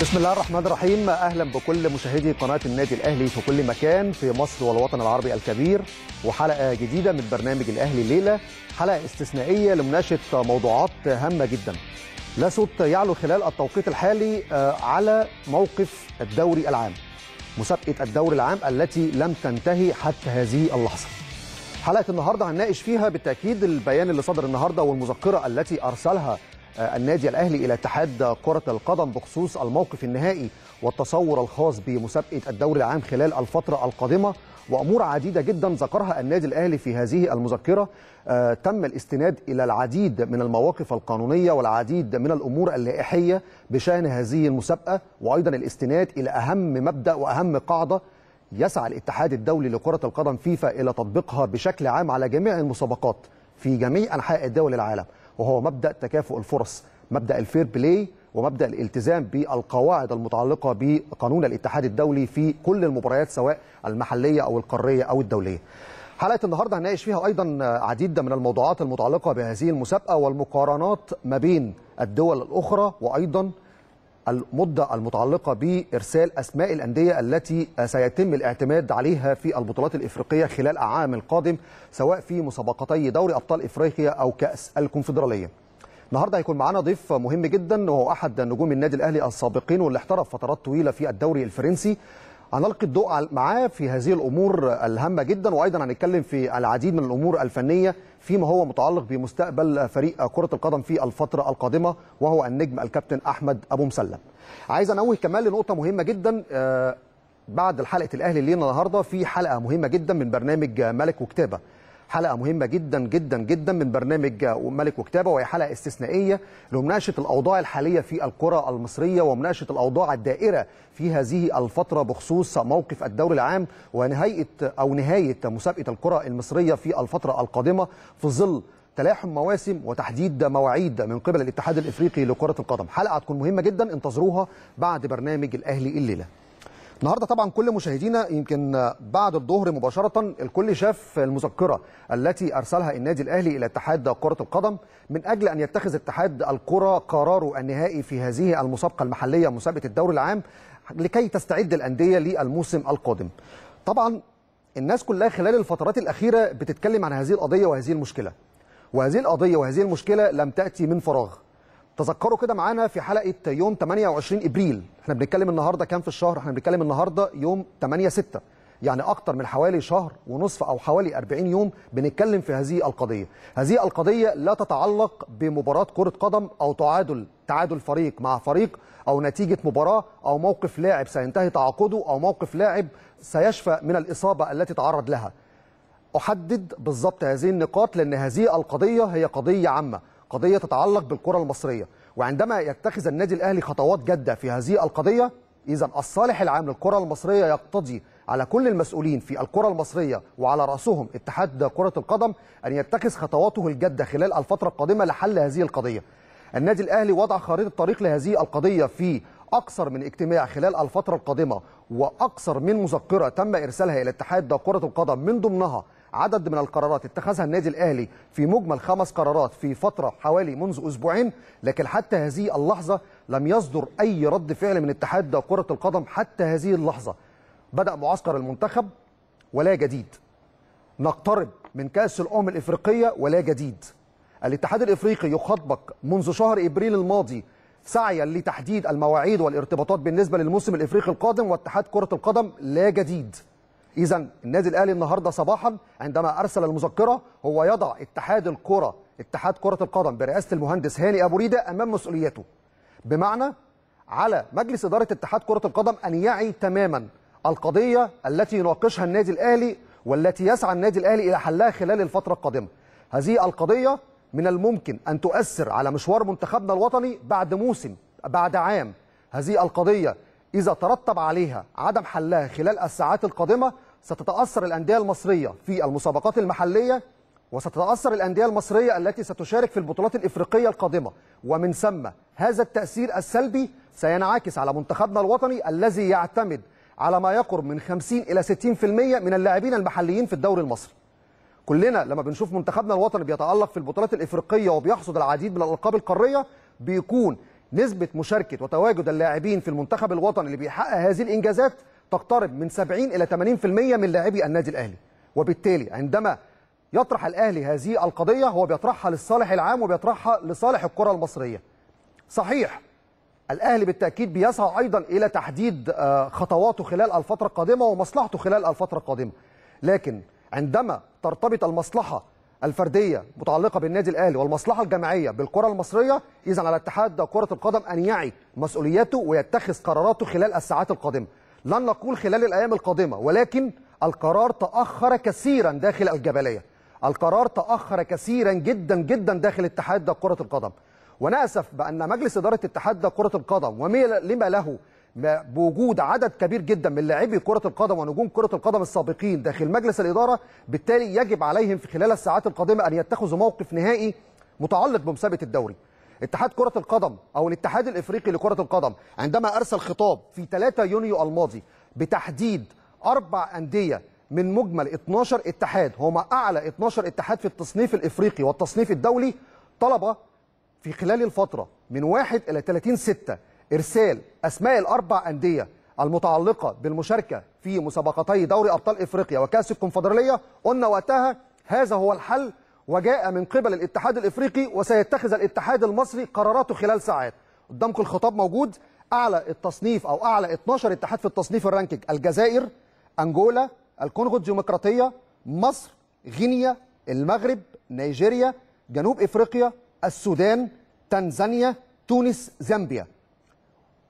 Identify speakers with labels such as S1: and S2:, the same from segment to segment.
S1: بسم الله الرحمن الرحيم اهلا بكل مشاهدي قناه النادي الاهلي في كل مكان في مصر والوطن العربي الكبير وحلقه جديده من برنامج الاهلي ليله حلقه استثنائيه لمناقشه موضوعات هامه جدا لا صوت يعلو خلال التوقيت الحالي آه، على موقف الدوري العام مسابقه الدوري العام التي لم تنتهي حتى هذه اللحظه حلقه النهارده هنناقش فيها بالتاكيد البيان اللي صدر النهارده والمذكره التي ارسلها آه، النادي الأهلي إلى اتحاد كرة القدم بخصوص الموقف النهائي والتصور الخاص بمسابقة الدوري العام خلال الفترة القادمة وأمور عديدة جدا ذكرها النادي الأهلي في هذه المذكرة آه، تم الاستناد إلى العديد من المواقف القانونية والعديد من الأمور اللائحية بشأن هذه المسابقة وأيضا الاستناد إلى أهم مبدأ وأهم قاعدة يسعى الاتحاد الدولي لكرة القدم فيفا إلى تطبيقها بشكل عام على جميع المسابقات في جميع أنحاء دول العالم وهو مبدا تكافؤ الفرص مبدا الفير بلاي ومبدا الالتزام بالقواعد المتعلقه بقانون الاتحاد الدولي في كل المباريات سواء المحليه او القاريه او الدوليه. حلقه النهارده هنناقش فيها ايضا عديد من الموضوعات المتعلقه بهذه المسابقه والمقارنات ما بين الدول الاخرى وايضا المدة المتعلقة بإرسال أسماء الأندية التي سيتم الاعتماد عليها في البطولات الإفريقية خلال العام القادم سواء في مسابقتي دوري أبطال إفريقيا أو كأس الكونفدرالية النهارده هيكون معانا ضيف مهم جدا وهو احد نجوم النادي الاهلي السابقين واللي احترف فترات طويله في الدوري الفرنسي هنلقي الضوء معاه في هذه الامور الهامه جدا وايضا هنتكلم في العديد من الامور الفنيه فيما هو متعلق بمستقبل فريق كره القدم في الفتره القادمه وهو النجم الكابتن احمد ابو مسلم. عايز انوه كمان لنقطه مهمه جدا آه، بعد حلقه الاهلي لينا النهارده في حلقه مهمه جدا من برنامج ملك وكتابه حلقه مهمه جدا جدا جدا من برنامج ملك وكتابه وهي حلقه استثنائيه لمناقشه الاوضاع الحاليه في الكره المصريه ومناقشه الاوضاع الدائره في هذه الفتره بخصوص موقف الدوري العام ونهايه او نهايه مسابقه الكره المصريه في الفتره القادمه في ظل تلاحم مواسم وتحديد مواعيد من قبل الاتحاد الافريقي لكره القدم حلقه هتكون مهمه جدا انتظروها بعد برنامج الاهلي الليله النهارده طبعا كل مشاهدينا يمكن بعد الظهر مباشره الكل شاف المذكره التي ارسلها النادي الاهلي الى اتحاد كره القدم من اجل ان يتخذ اتحاد الكره قراره النهائي في هذه المسابقه المحليه مسابقه الدوري العام لكي تستعد الانديه للموسم القادم. طبعا الناس كلها خلال الفترات الاخيره بتتكلم عن هذه القضيه وهذه المشكله. وهذه القضيه وهذه المشكله لم تاتي من فراغ. تذكروا كده معانا في حلقه يوم 28 ابريل احنا بنتكلم النهارده كام في الشهر احنا بنتكلم النهارده يوم 8 6 يعني اكتر من حوالي شهر ونصف او حوالي 40 يوم بنتكلم في هذه القضيه هذه القضيه لا تتعلق بمباراه كره قدم او تعادل تعادل فريق مع فريق او نتيجه مباراه او موقف لاعب سينتهي تعاقده او موقف لاعب سيشفى من الاصابه التي تعرض لها احدد بالضبط هذه النقاط لان هذه القضيه هي قضيه عامه قضيه تتعلق بالكره المصريه وعندما يتخذ النادي الاهلي خطوات جاده في هذه القضيه اذا الصالح العام للكره المصريه يقتضي على كل المسؤولين في الكره المصريه وعلى راسهم اتحاد كره القدم ان يتخذ خطواته الجاده خلال الفتره القادمه لحل هذه القضيه النادي الاهلي وضع خريطه طريق لهذه القضيه في اكثر من اجتماع خلال الفتره القادمه واكثر من مذكره تم ارسالها الى اتحاد كره القدم من ضمنها عدد من القرارات اتخذها النادي الاهلي في مجمل خمس قرارات في فتره حوالي منذ اسبوعين لكن حتى هذه اللحظه لم يصدر اي رد فعل من اتحاد كره القدم حتى هذه اللحظه بدا معسكر المنتخب ولا جديد نقترب من كاس الامم الافريقيه ولا جديد الاتحاد الافريقي يخاطبك منذ شهر ابريل الماضي سعيا لتحديد المواعيد والارتباطات بالنسبه للموسم الافريقي القادم واتحاد كره القدم لا جديد اذا النادي الاهلي النهارده صباحا عندما ارسل المذكره هو يضع اتحاد الكره اتحاد كره القدم برئاسه المهندس هاني ابو ريده امام مسؤوليته بمعنى على مجلس اداره اتحاد كره القدم ان يعي تماما القضيه التي يناقشها النادي الاهلي والتي يسعى النادي الاهلي الى حلها خلال الفتره القادمه هذه القضيه من الممكن ان تؤثر على مشوار منتخبنا الوطني بعد موسم بعد عام هذه القضيه اذا ترتب عليها عدم حلها خلال الساعات القادمه ستتأثر الأندية المصرية في المسابقات المحلية وستتأثر الأندية المصرية التي ستشارك في البطولات الإفريقية القادمة ومن ثم هذا التأثير السلبي سينعكس على منتخبنا الوطني الذي يعتمد على ما يقرب من 50 إلى 60% من اللاعبين المحليين في الدوري المصري كلنا لما بنشوف منتخبنا الوطني بيتألق في البطولات الإفريقية وبيحصد العديد من الألقاب القارية بيكون نسبة مشاركة وتواجد اللاعبين في المنتخب الوطني اللي بيحقق هذه الإنجازات تقترب من 70 إلى 80% من لاعبي النادي الأهلي وبالتالي عندما يطرح الأهلي هذه القضية هو بيطرحها للصالح العام وبيطرحها لصالح الكرة المصرية صحيح الأهلي بالتأكيد بيسعى أيضا إلى تحديد آه، خطواته خلال الفترة القادمة ومصلحته خلال الفترة القادمة لكن عندما ترتبط المصلحة الفردية متعلقة بالنادي الأهلي والمصلحة الجماعية بالكرة المصرية إذا على اتحاد كرة القدم أن يعي مسؤولياته ويتخذ قراراته خلال الساعات القادمة لن نقول خلال الأيام القادمة ولكن القرار تأخر كثيرا داخل الجبلية القرار تأخر كثيرا جدا جدا داخل اتحاد كرة القدم ونأسف بأن مجلس إدارة اتحاد كرة القدم ولما له بوجود عدد كبير جدا من لاعبي كرة القدم ونجوم كرة القدم السابقين داخل مجلس الإدارة بالتالي يجب عليهم في خلال الساعات القادمة أن يتخذوا موقف نهائي متعلق بمسابقة الدوري اتحاد كرة القدم أو الاتحاد الإفريقي لكرة القدم عندما أرسل خطاب في 3 يونيو الماضي بتحديد أربع أندية من مجمل 12 اتحاد هما أعلى 12 اتحاد في التصنيف الإفريقي والتصنيف الدولي طلب في خلال الفترة من 1 إلى 30 6 إرسال أسماء الأربع أندية المتعلقة بالمشاركة في مسابقتي دوري أبطال إفريقيا وكأس الكونفدرالية قلنا وقتها هذا هو الحل وجاء من قبل الاتحاد الافريقي وسيتخذ الاتحاد المصري قراراته خلال ساعات قدامكم الخطاب موجود اعلى التصنيف او اعلى 12 اتحاد في التصنيف الرانكينج الجزائر انجولا الكونغو الديمقراطيه مصر غينيا المغرب نيجيريا جنوب افريقيا السودان تنزانيا تونس زامبيا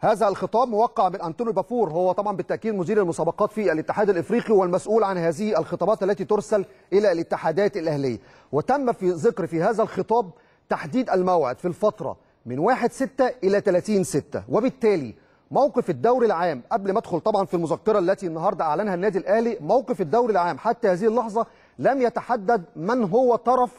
S1: هذا الخطاب موقع من أنطونيو بافور هو طبعا بالتأكيد مدير المسابقات في الاتحاد الإفريقي والمسؤول عن هذه الخطابات التي ترسل إلى الاتحادات الأهلية وتم في ذكر في هذا الخطاب تحديد الموعد في الفترة من 1/6 إلى 30/6 وبالتالي موقف الدوري العام قبل ما ادخل طبعا في المذكره التي النهارده اعلنها النادي الاهلي موقف الدوري العام حتى هذه اللحظه لم يتحدد من هو طرف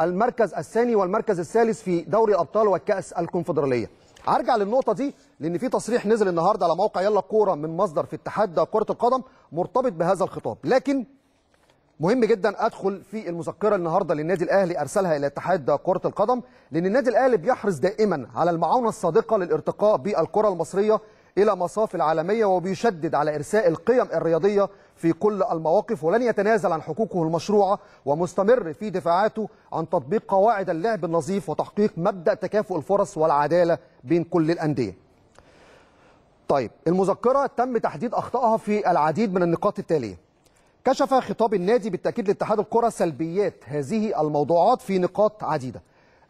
S1: المركز الثاني والمركز الثالث في دوري الابطال وكاس الكونفدراليه هرجع للنقطه دي لان في تصريح نزل النهارده على موقع يلا كوره من مصدر في اتحاد كره القدم مرتبط بهذا الخطاب لكن مهم جدا ادخل في المذكره النهارده للنادي الاهلي ارسلها الى اتحاد كره القدم لان النادي الاهلي بيحرص دائما على المعاونه الصادقه للارتقاء بالكره المصريه إلى مصاف العالمية وبيشدد على إرساء القيم الرياضية في كل المواقف ولن يتنازل عن حقوقه المشروعة ومستمر في دفاعاته عن تطبيق قواعد اللعب النظيف وتحقيق مبدأ تكافؤ الفرص والعدالة بين كل الأندية طيب المذكرة تم تحديد أخطائها في العديد من النقاط التالية كشف خطاب النادي بالتأكيد لاتحاد الكرة سلبيات هذه الموضوعات في نقاط عديدة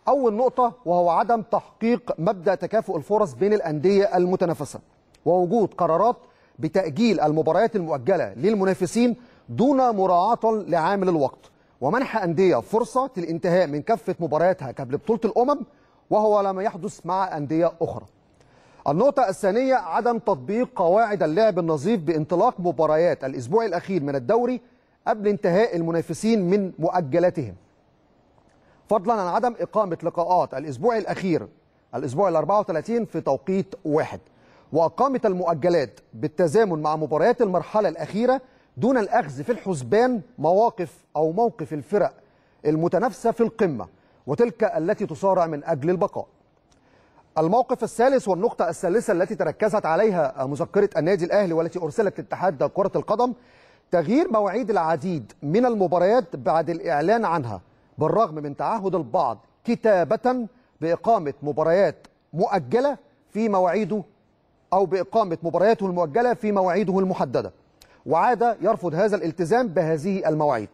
S1: أول نقطة وهو عدم تحقيق مبدأ تكافؤ الفرص بين الأندية المتنافسة ووجود قرارات بتأجيل المباريات المؤجلة للمنافسين دون مراعاة لعامل الوقت ومنح أندية فرصة الانتهاء من كافة مبارياتها قبل بطولة الأمم وهو لم يحدث مع أندية أخرى النقطة الثانية عدم تطبيق قواعد اللعب النظيف بانطلاق مباريات الأسبوع الأخير من الدوري قبل انتهاء المنافسين من مؤجلاتهم فضلا عن عدم إقامة لقاءات الأسبوع الأخير الأسبوع ال 34 في توقيت واحد وأقامت المؤجلات بالتزامن مع مباريات المرحلة الأخيرة دون الأخذ في الحسبان مواقف أو موقف الفرق المتنافسة في القمة وتلك التي تصارع من أجل البقاء الموقف الثالث والنقطة الثالثة التي تركزت عليها مذكرة النادي الأهلي والتي أرسلت لاتحاد كرة القدم تغيير مواعيد العديد من المباريات بعد الإعلان عنها بالرغم من تعهد البعض كتابة بإقامة مباريات مؤجلة في مواعيده أو بإقامة مبارياته المؤجلة في مواعيده المحددة وعاد يرفض هذا الالتزام بهذه المواعيد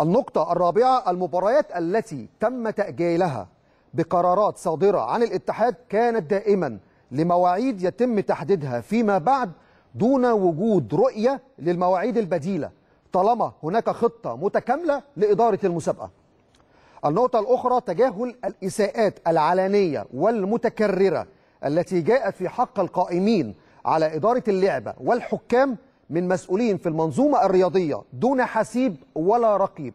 S1: النقطة الرابعة المباريات التي تم تأجيلها بقرارات صادرة عن الاتحاد كانت دائما لمواعيد يتم تحديدها فيما بعد دون وجود رؤية للمواعيد البديلة طالما هناك خطة متكاملة لإدارة المسابقة النقطة الأخرى تجاهل الإساءات العلنية والمتكررة التي جاءت في حق القائمين على إدارة اللعبة والحكام من مسؤولين في المنظومة الرياضية دون حسيب ولا رقيب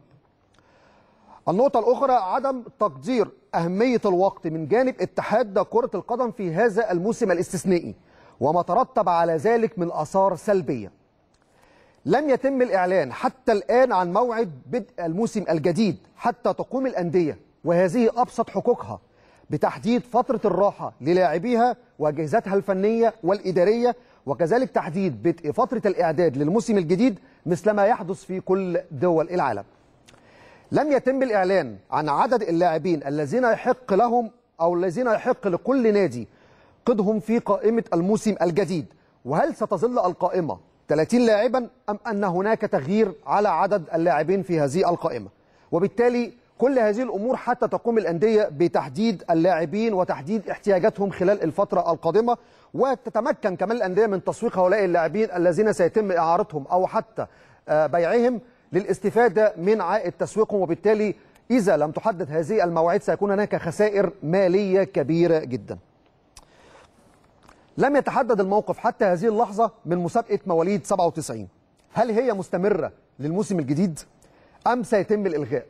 S1: النقطة الأخرى عدم تقدير أهمية الوقت من جانب اتحاد كرة القدم في هذا الموسم الاستثنائي وما ترتب على ذلك من آثار سلبية لم يتم الإعلان حتى الآن عن موعد بدء الموسم الجديد حتى تقوم الأندية وهذه أبسط حقوقها بتحديد فترة الراحة للاعبيها وأجهزتها الفنية والإدارية وكذلك تحديد بدء فترة الإعداد للموسم الجديد مثلما يحدث في كل دول العالم لم يتم الإعلان عن عدد اللاعبين الذين يحق لهم أو الذين يحق لكل نادي قدهم في قائمة الموسم الجديد وهل ستظل القائمة 30 لاعبا أم أن هناك تغيير على عدد اللاعبين في هذه القائمة وبالتالي كل هذه الأمور حتى تقوم الأندية بتحديد اللاعبين وتحديد احتياجاتهم خلال الفترة القادمة وتتمكن كمان الأندية من تسويق هؤلاء اللاعبين الذين سيتم إعارتهم أو حتى آه، بيعهم للاستفادة من عائد تسويقهم وبالتالي إذا لم تحدد هذه المواعيد سيكون هناك خسائر مالية كبيرة جداً لم يتحدد الموقف حتى هذه اللحظة من مسابقة مواليد 97 هل هي مستمرة للموسم الجديد أم سيتم الإلغاء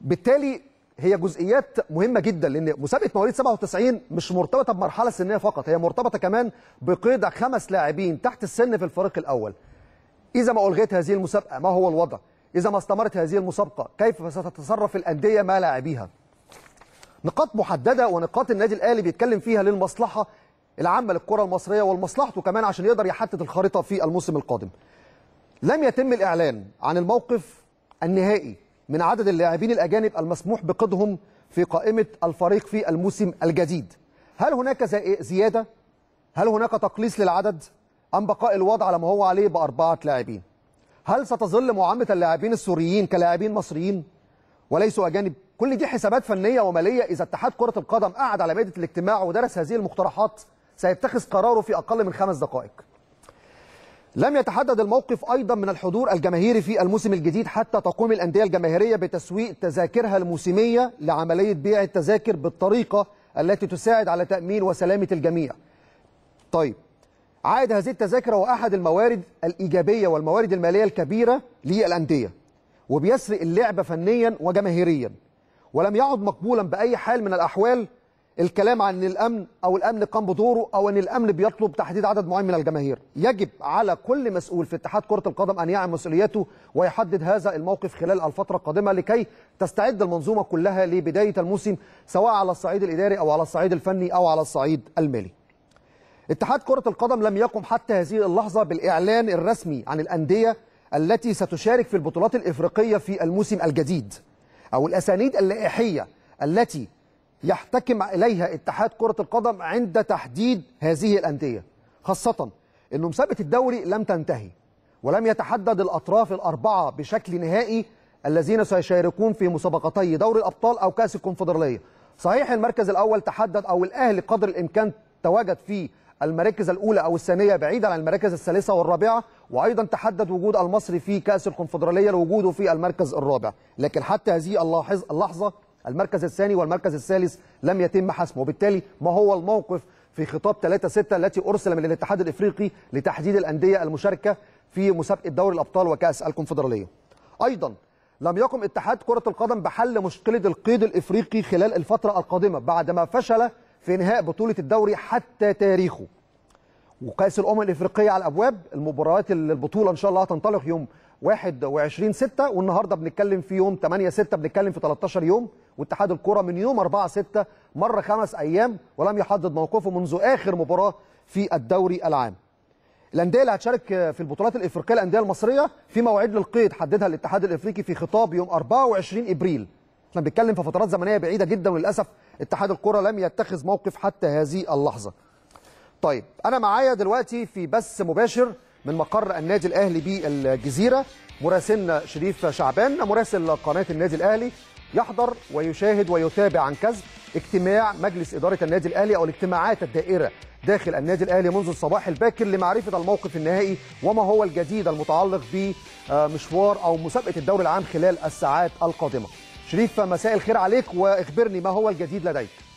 S1: بالتالي هي جزئيات مهمة جدا لأن مسابقة مواليد 97 مش مرتبطة بمرحلة سنية فقط هي مرتبطة كمان بقيد خمس لاعبين تحت السن في الفريق الأول إذا ما ألغيت هذه المسابقة ما هو الوضع إذا ما استمرت هذه المسابقة كيف ستتصرف الأندية ما لاعبيها نقاط محددة ونقاط النادي الأهلي بيتكلم فيها للمصلحة العامه للكره المصريه ولمصلحته كمان عشان يقدر يحدد الخريطه في الموسم القادم. لم يتم الاعلان عن الموقف النهائي من عدد اللاعبين الاجانب المسموح بقيدهم في قائمه الفريق في الموسم الجديد. هل هناك زياده؟ هل هناك تقليص للعدد؟ ام بقاء الوضع على ما هو عليه باربعه لاعبين؟ هل ستظل معامله اللاعبين السوريين كلاعبين مصريين وليسوا اجانب؟ كل دي حسابات فنيه وماليه اذا اتحاد كره القدم قعد على مائده الاجتماع ودرس هذه المقترحات سيتخذ قراره في أقل من خمس دقائق لم يتحدد الموقف أيضا من الحضور الجماهيري في الموسم الجديد حتى تقوم الأندية الجماهيرية بتسويق تذاكرها الموسمية لعملية بيع التذاكر بالطريقة التي تساعد على تأمين وسلامة الجميع طيب عائد هذه التذاكر هو أحد الموارد الإيجابية والموارد المالية الكبيرة للأندية وبيسرق اللعبة فنيا وجماهيريا ولم يعد مقبولا بأي حال من الأحوال الكلام عن الامن او الامن قام بدوره او ان الامن بيطلب تحديد عدد معين من الجماهير يجب على كل مسؤول في اتحاد كره القدم ان يعي مسؤوليته ويحدد هذا الموقف خلال الفتره القادمه لكي تستعد المنظومه كلها لبدايه الموسم سواء على الصعيد الاداري او على الصعيد الفني او على الصعيد المالي اتحاد كره القدم لم يقم حتى هذه اللحظه بالاعلان الرسمي عن الانديه التي ستشارك في البطولات الافريقيه في الموسم الجديد او الاسانيد اللائحيه التي يحتكم إليها اتحاد كرة القدم عند تحديد هذه الأندية خاصة أن مسابقة الدوري لم تنتهي ولم يتحدد الأطراف الأربعة بشكل نهائي الذين سيشاركون في مسابقتي دوري الأبطال أو كأس الكونفدرالية صحيح المركز الأول تحدد أو الأهلي قدر الإمكان تواجد في المراكز الأولى أو الثانية بعيدا عن المراكز الثالثة والرابعة وأيضا تحدد وجود المصري في كأس الكونفدرالية لوجوده في المركز الرابع لكن حتى هذه اللحظة المركز الثاني والمركز الثالث لم يتم حسمه وبالتالي ما هو الموقف في خطاب 3-6 التي أرسل من الاتحاد الإفريقي لتحديد الأندية المشاركة في مسابقة دوري الأبطال وكأس الكونفدرالية أيضا لم يقم اتحاد كرة القدم بحل مشكلة القيد الإفريقي خلال الفترة القادمة بعدما فشل في إنهاء بطولة الدوري حتى تاريخه وكأس الأمم الإفريقية على الأبواب المباريات البطولة إن شاء الله هتنطلق يوم 21 6 والنهارده بنتكلم في يوم 8 6 بنتكلم في 13 يوم واتحاد الكره من يوم 4 6 مر خمس ايام ولم يحدد موقفه منذ اخر مباراه في الدوري العام. الانديه اللي هتشارك في البطولات الافريقيه الانديه المصريه في مواعيد للقيد حددها الاتحاد الافريقي في خطاب يوم 24 ابريل. احنا بنتكلم في فترات زمنيه بعيده جدا وللاسف اتحاد الكره لم يتخذ موقف حتى هذه اللحظه. طيب انا معايا دلوقتي في بث مباشر من مقر النادي الاهلي بالجزيره مراسلنا شريف شعبان مراسل قناه النادي الاهلي يحضر ويشاهد ويتابع عن كذب اجتماع مجلس اداره النادي الاهلي او الاجتماعات الدائره داخل النادي الاهلي منذ الصباح الباكر لمعرفه الموقف النهائي وما هو الجديد المتعلق بمشوار او مسابقه الدوري العام خلال الساعات القادمه. شريف مساء الخير عليك واخبرني ما هو الجديد لديك.